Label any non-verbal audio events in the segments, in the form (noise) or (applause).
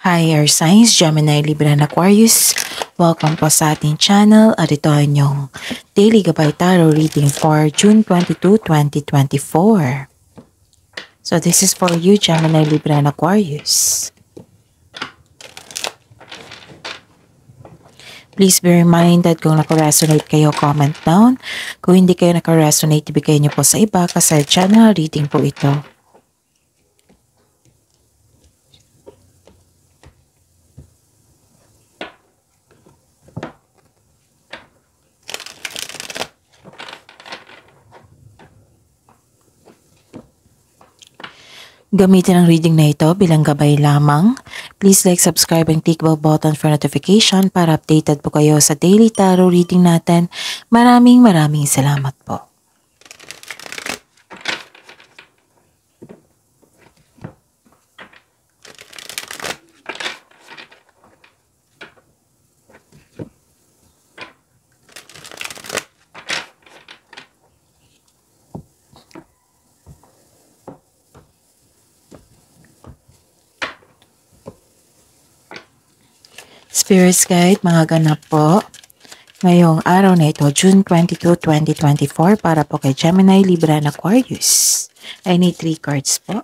Hi Air Signs, Gemini, Libra, and Aquarius. Welcome po sa ating channel at ito ang inyong Daily Gabay Tarot Reading for June 22, 2024. So this is for you, Gemini, Libra, and Aquarius. Please be reminded kung naka-resonate kayo, comment down. Kung hindi kayo naka-resonate, ibigay niyo po sa iba kasi channel reading po ito. Gamitin ang reading na ito bilang gabay lamang. Please like, subscribe, and click the button for notification para updated po kayo sa daily tarot reading natin. Maraming maraming salamat po. Spirit's Guide, mga ganap po. Ngayong araw na ito, June 22, 2024, para po kay Gemini, Libra, and Aquarius. I need 3 cards po.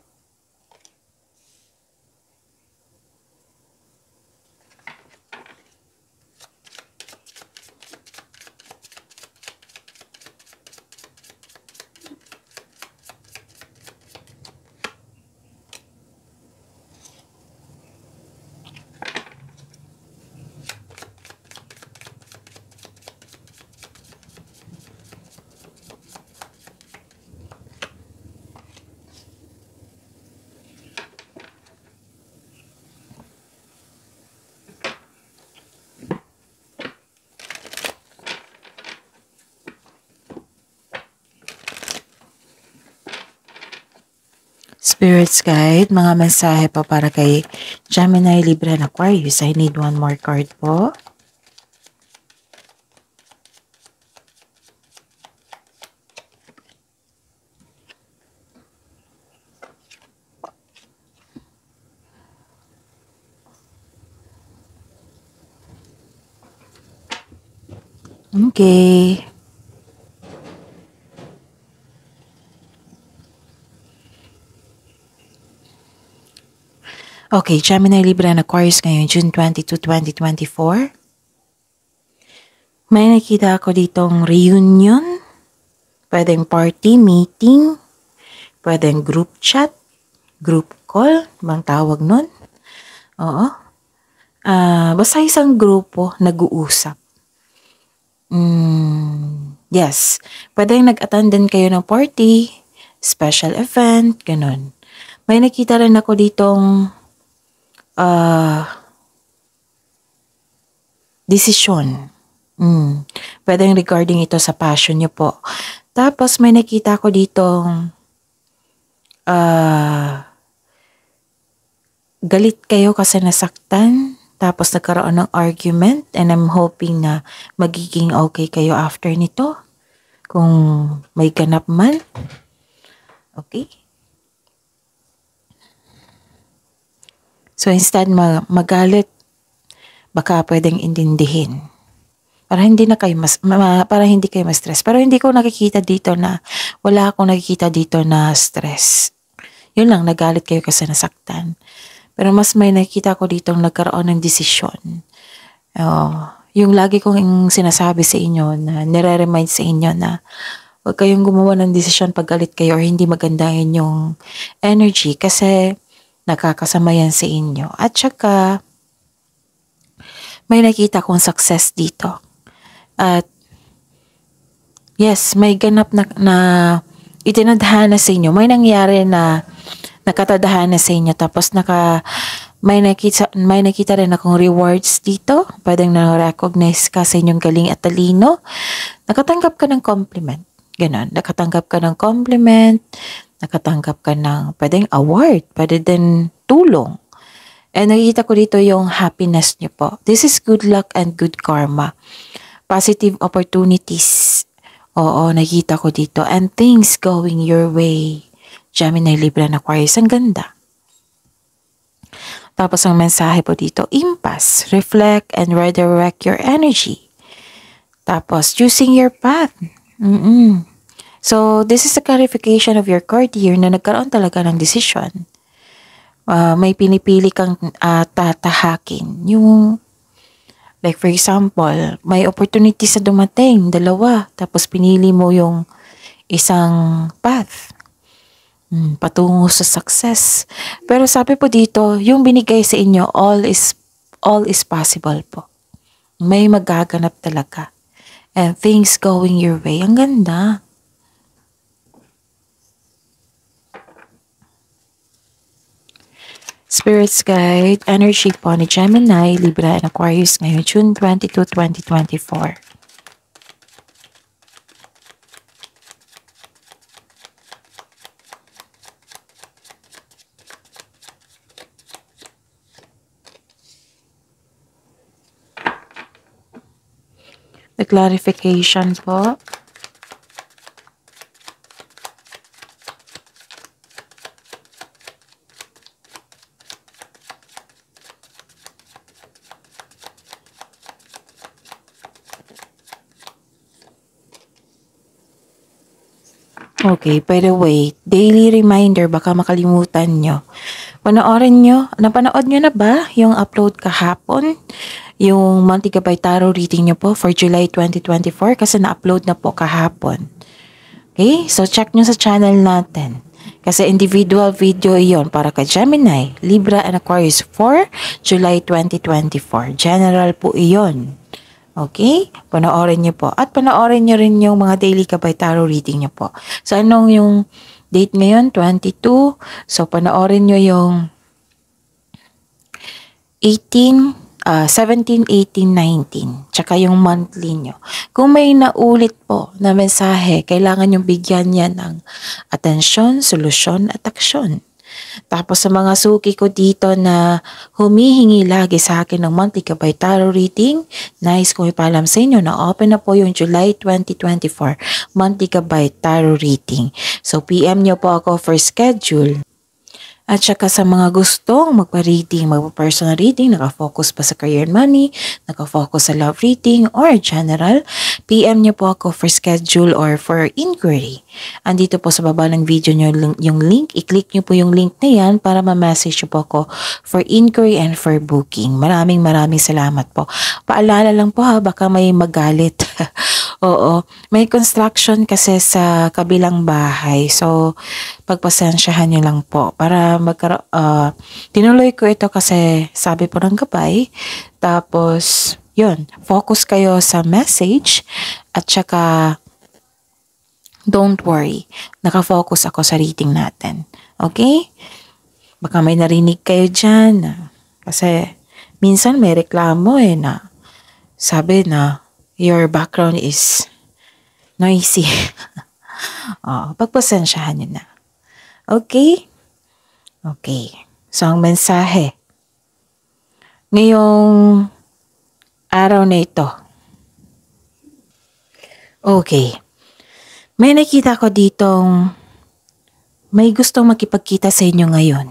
Spirits Guide, mga mensahe pa para kay Gemini, Libra, and Aquarius. I need one more card po. Okay. Okay, Gemini, Libra, and Aquarius ngayon, June 22, 2024. May nakita ako ditong reunion, pwedeng party, meeting, pwedeng group chat, group call, bang tawag nun? Oo. Uh, basta isang grupo nag-uusap. Mm, yes, pwedeng nag-attend din kayo ng party, special event, ganun. May nakita rin ako ditong uh, ah, decision. Mm. Pwedeng regarding ito sa passion niyo po. Tapos may nakita ko ditong uh, galit kayo kasi nasaktan. Tapos nagkaroon ng argument and I'm hoping na magiging okay kayo after nito. Kung may ganap man. Okay. So instead magalit, baka pwedeng intindihin. Para hindi na kayo mas ma, para hindi kayo ma-stress. Pero hindi ko nakikita dito na wala akong nakikita dito na stress. Yun lang nagalit kayo kasi nasaktan. Pero mas may nakita ko dito nagkaroon ng desisyon. Oh, yung lagi kong sinasabi sa inyo na nire-remind sa inyo na huwag kayong gumawa ng desisyon pag galit kayo or hindi maganda yung energy kasi nakakasamayan sa inyo. At saka, may nakita kong success dito. At, yes, may ganap na, na itinadhana sa inyo. May nangyari na nakatadhana sa inyo. Tapos, naka, may nakita, may nakita rin akong rewards dito. Pwedeng na-recognize ka sa inyong galing at talino. Nakatanggap ka ng compliment. Ganon, nakatanggap ka ng compliment nakatanggap ka ng pwedeng award, pwede din tulong. And nakikita ko dito yung happiness niyo po. This is good luck and good karma. Positive opportunities. Oo, nakikita ko dito. And things going your way. Gemini, Libra, Aquarius. Ang ganda. Tapos ang mensahe po dito, impasse, reflect, and redirect your energy. Tapos, choosing your path. Mm-mm. So, this is a clarification of your card here na nagkaroon talaga ng decision. Uh, ah, may pinipili kang uh, tatahakin. Yung, like for example, may opportunity sa dumating, dalawa, tapos pinili mo yung isang path hmm, patungo sa success. Pero sabi po dito, yung binigay sa inyo, all is, all is possible po. May magaganap talaga. And things going your way. Ang ganda. Spirits Guide, Energy po ni Gemini, Libra, and Aquarius ngayong June 22, 2024. The clarification po, Okay, pero wait. Daily reminder, baka makalimutan nyo. Panoorin nyo, napanood nyo na ba yung upload kahapon? Yung Mantiga by Tarot reading nyo po for July 2024 kasi na-upload na po kahapon. Okay, so check nyo sa channel natin. Kasi individual video yon para ka Gemini, Libra, and Aquarius for July 2024. General po iyon. Okay? Panoorin niyo po. At panoorin niyo rin yung mga daily kabay tarot reading niyo po. So, anong yung date ngayon? 22. So, panoorin niyo yung 18, uh, 17, 18, 19. Tsaka yung monthly niyo. Kung may naulit po na mensahe, kailangan yung bigyan niya ng atensyon, solusyon at aksyon. Tapos sa mga suki ko dito na humihingi lagi sa akin ng monthly kabay tarot reading, nice ko ipalam sa inyo na open na po yung July 2024 monthly kabay tarot reading. So PM nyo po ako for schedule. At saka sa mga gustong magpa-reading, magpa-personal reading, nakafocus pa sa career and money, nakafocus sa love reading, or general, PM niyo po ako for schedule or for inquiry. Andito po sa baba ng video niyo yung link. I-click niyo po yung link na yan para ma-message niyo po ako for inquiry and for booking. Maraming maraming salamat po. Paalala lang po ha, baka may magalit. (laughs) Oo, may construction kasi sa kabilang bahay. So, pagpasensyahan nyo lang po para magkaroon. Uh, ah, tinuloy ko ito kasi sabi po ng gabay. Tapos, yun, focus kayo sa message at saka don't worry, nakafocus ako sa reading natin. Okay? Baka may narinig kayo dyan. Kasi minsan may reklamo eh na sabi na your background is noisy. (laughs) oh, pagpasensyahan nyo na. Okay? Okay. So, ang mensahe ngayong araw na ito. Okay. May nakita ko ditong may gustong makipagkita sa inyo ngayon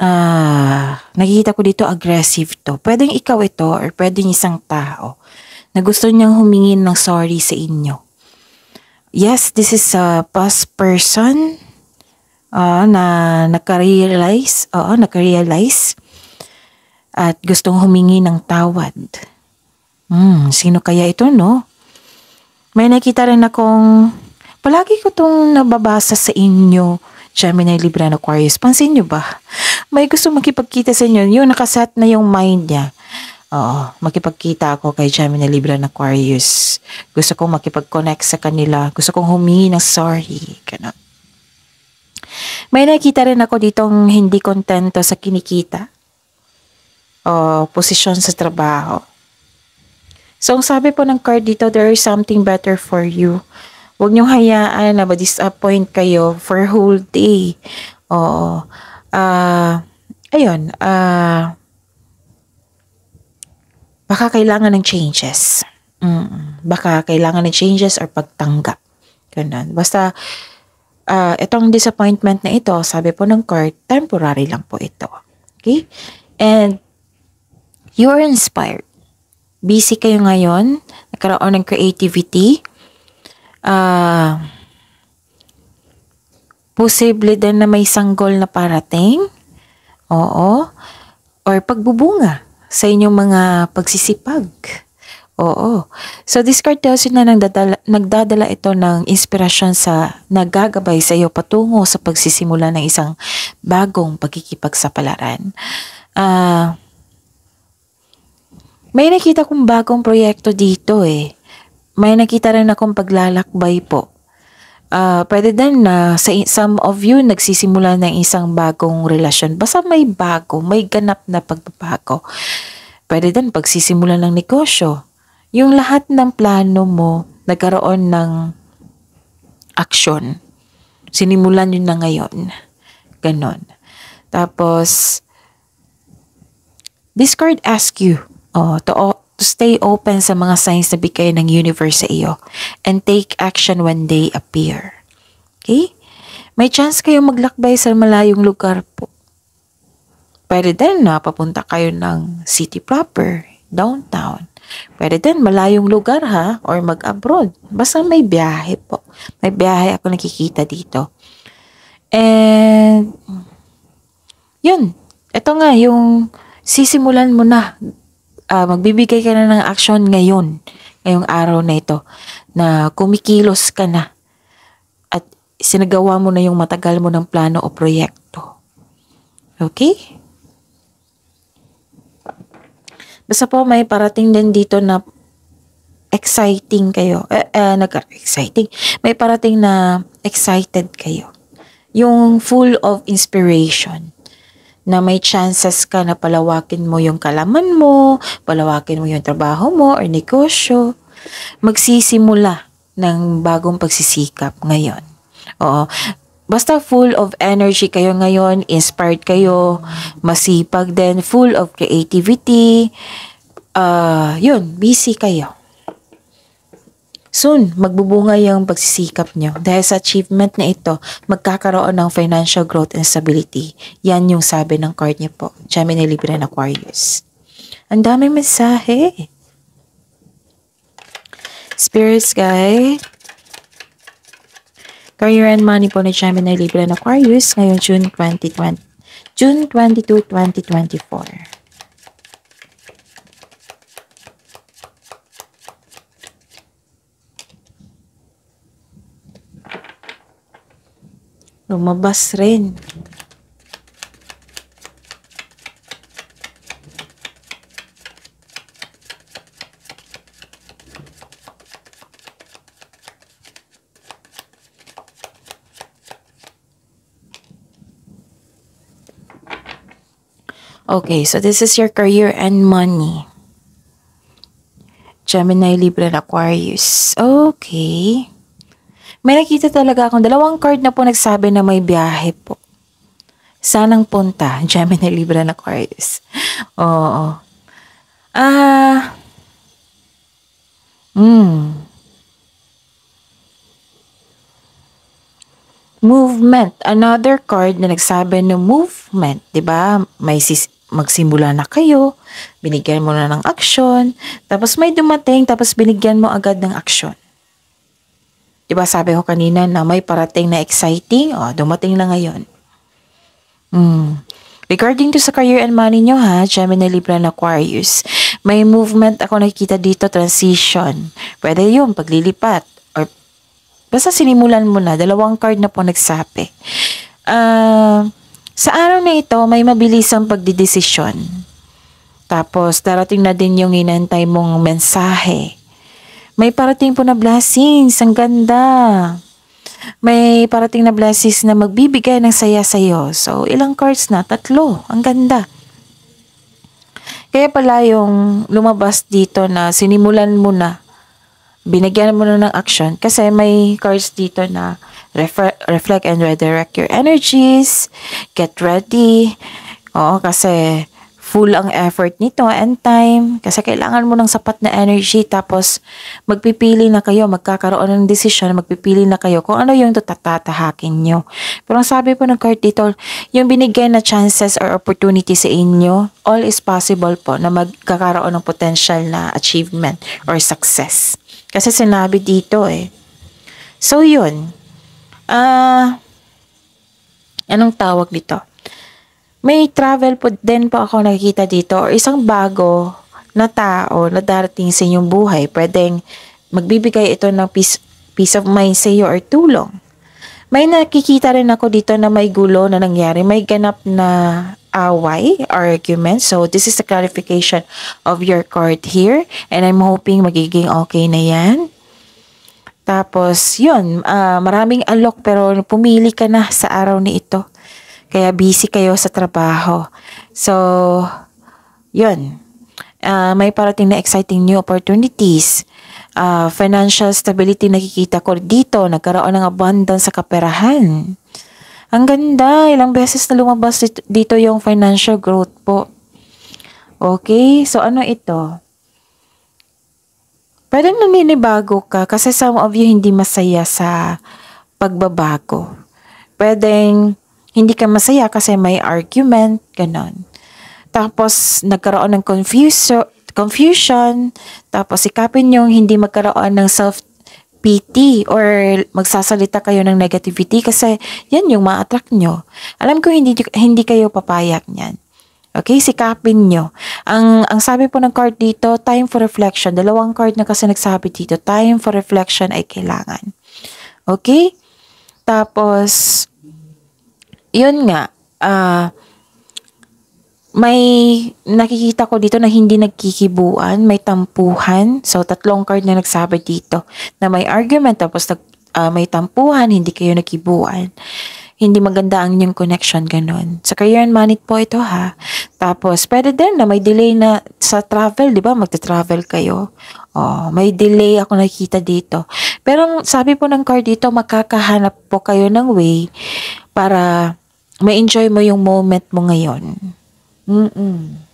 ah, nakikita ko dito aggressive to. Pwedeng ikaw ito or pwedeng isang tao na gusto niyang humingi ng sorry sa inyo. Yes, this is a past person uh, na nakarealize, oo, nakarealize at gustong humingi ng tawad. Hmm, sino kaya ito, no? May nakita rin akong palagi ko tong nababasa sa inyo Gemini, Libra, and Aquarius, pansin nyo ba? May gusto makipagkita sa inyo. Yung nakasat na yung mind niya. Oo, makipagkita ako kay Gemini, Libra, and Aquarius. Gusto kong makipag-connect sa kanila. Gusto kong humingi ng sorry. Ganun. May nakita rin ako ditong hindi kontento sa kinikita o posisyon sa trabaho. So, ang sabi po ng card dito, there is something better for you. Huwag niyong hayaan na ma-disappoint kayo for whole day. Oo. Ah, uh, ayun, ah, uh, baka kailangan ng changes. Mm, baka kailangan ng changes or pagtanggap. Ganun. Basta, uh, itong disappointment na ito, sabi po ng court, temporary lang po ito. Okay? And, you are inspired. Busy kayo ngayon, nagkaroon ng creativity, uh, posible din na may isang goal na parating. Oo. Or pagbubunga sa inyong mga pagsisipag. Oo. So, this card tells you na nagdadala, nagdadala ito ng inspirasyon sa nagagabay sa iyo patungo sa pagsisimula ng isang bagong pagkikipagsapalaran. Ah... Uh, may nakita kong bagong proyekto dito eh may nakita rin akong paglalakbay po. Uh, pwede din na sa some of you nagsisimula ng isang bagong relasyon. Basta may bago, may ganap na pagbabago. Pwede din pagsisimula ng negosyo. Yung lahat ng plano mo nagkaroon ng action. Sinimulan yun na ngayon. Ganon. Tapos, this card asks you oh, to to Stay open sa mga signs na bigay ng universe sa iyo and take action when they appear. Okay? May chance kayong maglakbay sa malayong lugar po. Pwede din na papunta kayo ng city proper, downtown. Pwede din malayong lugar ha or mag-abroad. Basta may biyahe po. May biyahe ako nakikita dito. And yun, ito nga yung sisimulan mo na uh, magbibigay ka na ng action ngayon, ngayong araw na ito, na kumikilos ka na at sinagawa mo na yung matagal mo ng plano o proyekto. Okay? Basta po may parating din dito na exciting kayo. Eh, eh, Nag-exciting. May parating na excited kayo. Yung full of inspiration na may chances ka na palawakin mo yung kalaman mo, palawakin mo yung trabaho mo or negosyo. Magsisimula ng bagong pagsisikap ngayon. Oo. Basta full of energy kayo ngayon, inspired kayo, masipag din, full of creativity. Uh, yun, busy kayo. Soon, magbubunga ang pagsisikap nyo. Dahil sa achievement na ito, magkakaroon ng financial growth and stability. Yan yung sabi ng card niya po. Gemini Libra and Aquarius. Ang daming mensahe. Spirits guide. Career and money po ni Gemini Libra and Aquarius ngayong June 2020. June 22, 2024. lumabas rin. Okay, so this is your career and money. Gemini, Libra, and Aquarius. Okay. May nakita talaga akong dalawang card na po nagsabi na may biyahe po. Sanang punta, (laughs) Gemini Libra na cards. Oo. Ah. Mm. Movement. Another card na nagsabi ng movement. 'di ba May sis magsimula na kayo. Binigyan mo na ng aksyon. Tapos may dumating. Tapos binigyan mo agad ng aksyon. Diba sabi ko kanina na may parating na exciting? O, dumating na ngayon. Hmm. Regarding to sa career and money nyo ha, Gemini, Libra, and Aquarius, may movement ako nakikita dito, transition. Pwede yung paglilipat. Or, basta sinimulan mo na, dalawang card na po nagsabi. Uh, sa araw na ito, may mabilisang pagdidesisyon. Tapos, darating na din yung inantay mong mensahe may parating po na blessings. Ang ganda. May parating na blessings na magbibigay ng saya sa iyo. So, ilang cards na? Tatlo. Ang ganda. Kaya pala yung lumabas dito na sinimulan mo na, binigyan mo na ng action kasi may cards dito na refer, reflect and redirect your energies, get ready. Oo, kasi full ang effort nito and time kasi kailangan mo ng sapat na energy tapos magpipili na kayo, magkakaroon ng desisyon, magpipili na kayo kung ano yung tatatahakin nyo. Pero ang sabi po ng card dito, yung binigay na chances or opportunity sa inyo, all is possible po na magkakaroon ng potential na achievement or success. Kasi sinabi dito eh. So yun, ah, uh, anong tawag dito? May travel po din po ako nakikita dito or isang bago na tao na darating sa inyong buhay. Pwedeng magbibigay ito ng peace, peace of mind sa iyo or tulong. May nakikita rin ako dito na may gulo na nangyari. May ganap na away, or argument. So, this is the clarification of your card here. And I'm hoping magiging okay na yan. Tapos, yun, uh, maraming alok pero pumili ka na sa araw na ito. Kaya busy kayo sa trabaho. So, yun. Uh, may parating na exciting new opportunities. Uh, financial stability nakikita ko dito. Nagkaroon ng abundance sa kaperahan. Ang ganda, ilang beses na lumabas dito yung financial growth po. Okay, so ano ito? Parang naninibago ka kasi some of you hindi masaya sa pagbabago. Pwedeng hindi ka masaya kasi may argument, ganon. Tapos, nagkaroon ng confusion, confusion tapos sikapin yung hindi magkaroon ng self pity or magsasalita kayo ng negativity kasi yan yung ma-attract nyo. Alam ko hindi, hindi kayo papayag niyan. Okay, sikapin nyo. Ang, ang sabi po ng card dito, time for reflection. Dalawang card na kasi nagsabi dito, time for reflection ay kailangan. Okay? Tapos, yun nga, ah, uh, may nakikita ko dito na hindi nagkikibuan, may tampuhan. So, tatlong card na nagsabi dito na may argument tapos nag, uh, may tampuhan, hindi kayo nagkibuan. Hindi maganda ang inyong connection, ganun. Sa career and money po ito ha. Tapos, pwede din na may delay na sa travel, di ba? Magta-travel kayo. Oh, may delay ako nakikita dito. Pero sabi po ng card dito, makakahanap po kayo ng way para may enjoy mo yung moment mo ngayon. Mm-mm.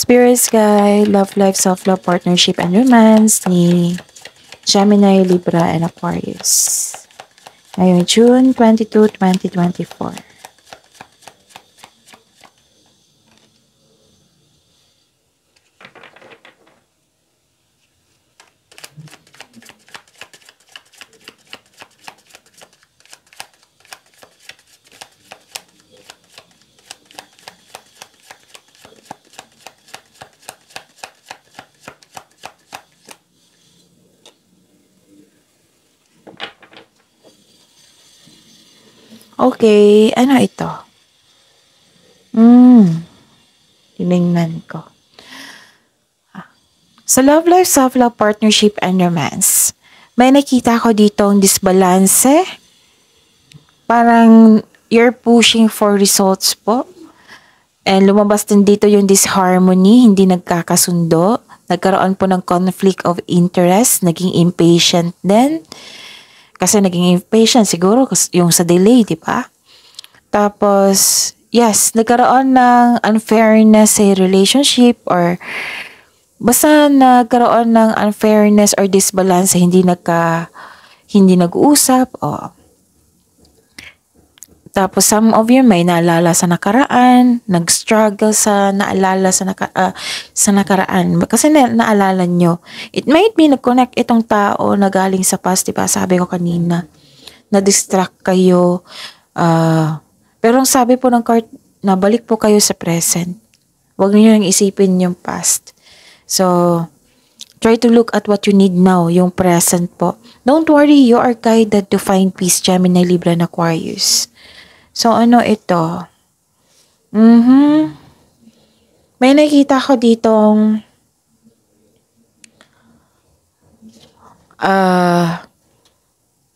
Spirits Guy, Love Life, Self-Love, Partnership, and Romance ni Gemini, Libra, and Aquarius. Ngayon, June 22, 2024. Okay, ano ito? Hmm, tinignan ko. Ah. Sa love life, self-love, partnership, and romance, may nakita ko dito ang disbalance. Parang you're pushing for results po. And lumabas din dito yung disharmony, hindi nagkakasundo. Nagkaroon po ng conflict of interest, naging impatient then kasi naging impatient siguro yung sa delay, di ba? Tapos, yes, nagkaroon ng unfairness sa relationship or basta nagkaroon ng unfairness or disbalance hindi nagka hindi nag-uusap o tapos some of you may naalala sa nakaraan, nag-struggle sa naalala sa, naka, uh, sa nakaraan. Kasi na, naalala nyo, it might be nag-connect itong tao na galing sa past, diba? Sabi ko kanina, na-distract kayo. Uh, pero ang sabi po ng card, nabalik po kayo sa present. Huwag niyo nang isipin yung past. So, Try to look at what you need now, yung present po. Don't worry, you are guided to find peace, Gemini, Libra, and Aquarius. So, ano ito? Mm-hmm. May nakita ko ditong ah uh,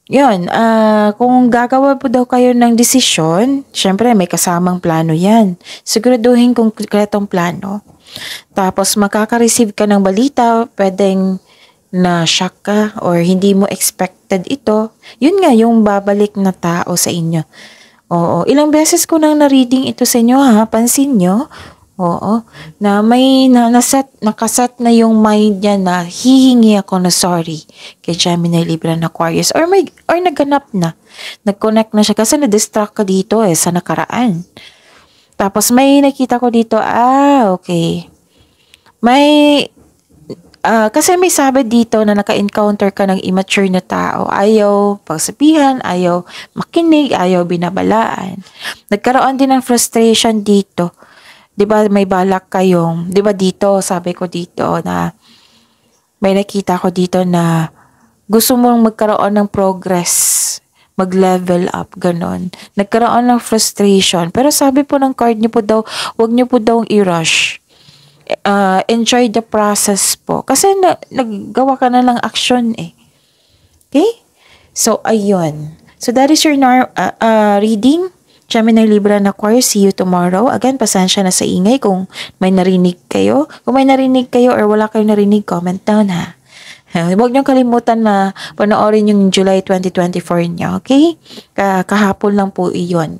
yun, uh, kung gagawa po daw kayo ng desisyon, syempre may kasamang plano yan. Siguraduhin kung konkretong plano. Tapos makaka-receive ka ng balita, pwedeng na shock ka or hindi mo expected ito. Yun nga yung babalik na tao sa inyo. Oo, ilang beses ko nang na-reading ito sa inyo ha, pansin nyo? Oo, na may na, nasat, nakasat na yung mind niya na hihingi ako na sorry kay Gemini Libra na Aquarius or, may, or naganap na. Nag-connect na siya kasi na-distract ka dito eh sa nakaraan. Tapos may nakita ko dito, ah, okay. May Uh, kasi may sabi dito na naka-encounter ka ng immature na tao. Ayaw pagsabihan, ayaw makinig, ayaw binabalaan. Nagkaroon din ng frustration dito. 'Di ba may balak kayong, 'di ba dito, sabi ko dito na may nakita ko dito na gusto mong magkaroon ng progress mag-level up, ganun. Nagkaroon ng frustration. Pero sabi po ng card niyo po daw, wag niyo po daw i-rush uh, enjoy the process po. Kasi na, naggawa ka na lang action eh. Okay? So, ayun. So, that is your uh, uh, reading. Gemini Libra na Aquarius, see you tomorrow. Again, pasensya na sa ingay kung may narinig kayo. Kung may narinig kayo or wala kayong narinig, comment down ha. Huwag niyong kalimutan na panoorin yung July 2024 niya, okay? Kahapon lang po iyon.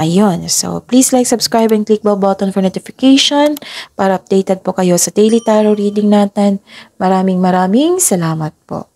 Ayun. So, please like, subscribe, and click bell button for notification para updated po kayo sa daily tarot reading natin. Maraming maraming salamat po.